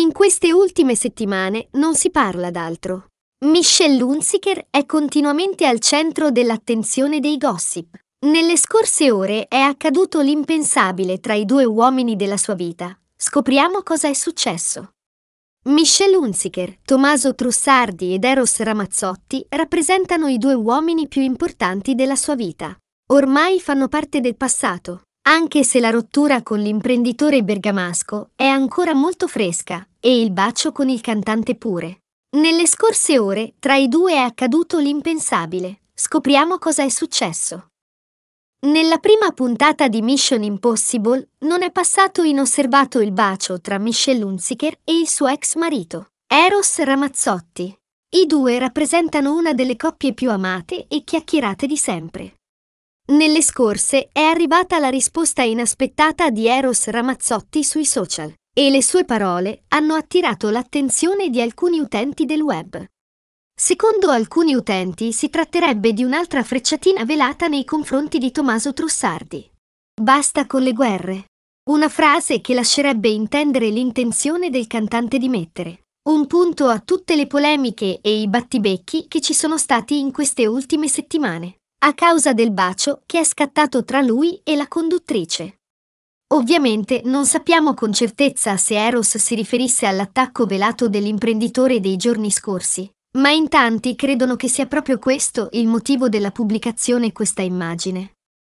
In queste ultime settimane non si parla d'altro. Michelle Lunziker è continuamente al centro dell'attenzione dei gossip. Nelle scorse ore è accaduto l'impensabile tra i due uomini della sua vita. Scopriamo cosa è successo. Michelle Hunziker, Tommaso Trussardi ed Eros Ramazzotti rappresentano i due uomini più importanti della sua vita. Ormai fanno parte del passato anche se la rottura con l'imprenditore bergamasco è ancora molto fresca e il bacio con il cantante pure. Nelle scorse ore tra i due è accaduto l'impensabile. Scopriamo cosa è successo. Nella prima puntata di Mission Impossible non è passato inosservato il bacio tra Michelle Hunziker e il suo ex marito, Eros Ramazzotti. I due rappresentano una delle coppie più amate e chiacchierate di sempre. Nelle scorse è arrivata la risposta inaspettata di Eros Ramazzotti sui social e le sue parole hanno attirato l'attenzione di alcuni utenti del web. Secondo alcuni utenti si tratterebbe di un'altra frecciatina velata nei confronti di Tommaso Trussardi. Basta con le guerre. Una frase che lascerebbe intendere l'intenzione del cantante di mettere un punto a tutte le polemiche e i battibecchi che ci sono stati in queste ultime settimane a causa del bacio che è scattato tra lui e la conduttrice. Ovviamente non sappiamo con certezza se Eros si riferisse all'attacco velato dell'imprenditore dei giorni scorsi, ma in tanti credono che sia proprio questo il motivo della pubblicazione questa immagine.